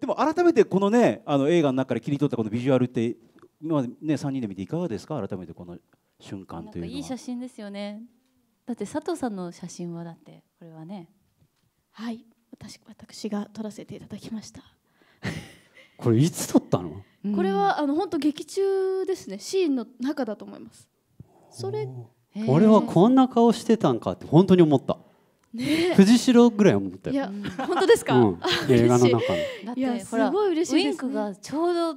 でも改めてこのねあの映画の中から切り取ったこのビジュアルって今まで、ね3人で見ていかがですか改めてこの瞬間というのはいい写真ですよねだって佐藤さんの写真はだってこれはねはい私私が撮らせていただきました これいつ撮ったのこれはあの本当劇中ですねシーンの中だと思いますそれ俺はこんな顔してたんかって本当に思った藤代ぐらい思ったいや、本当ですか。うん、映画の中の。いや、すごい嬉しい、ね、ウィンクがちょうど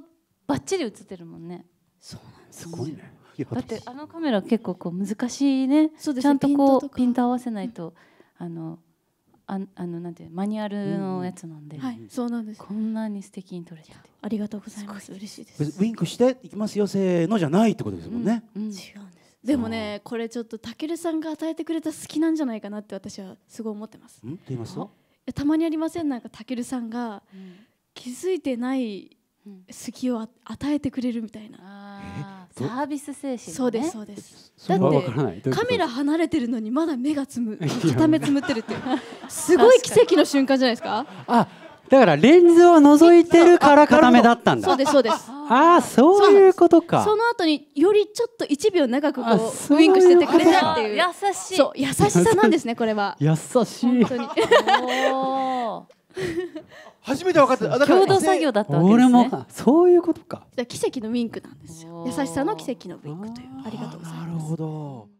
バッチリ映ってるもんね。そうなんです。すごいね。だってあのカメラ結構こう難しいね。そうですちゃんとこうピント合わせないと、あの。ああのなんてマニュアルのやつなんで、うんはい、そうなんですこんなに素敵に撮れてありがとうございます嬉しいですウィンクしていきますよせーのじゃないってことですもんね、うんうん、違うでもねこれちょっとたけるさんが与えてくれた好きなんじゃないかなって私はすごい思ってます。んって言いますたまにありませんなんかたけるさんが気づいてない好きを与えてくれるみたいな、サービス精神、ね、そうですそうですだってカメラ離れてるのにまだ目がつむ 片目つむってるってすごい奇跡の瞬間じゃないですかあだからレンズを覗いてるから片目だったんだそうですそうですああそういうことかその後によりちょっと1秒長くこうウインクしててくれたっていう優しいそう優しさなんですねこれは 優しい初めて分かった共同作業だったわけです、ね、俺もそういうことか奇跡のウィンクなんですよ優しさの奇跡のウィンクというありがとうございますなるほど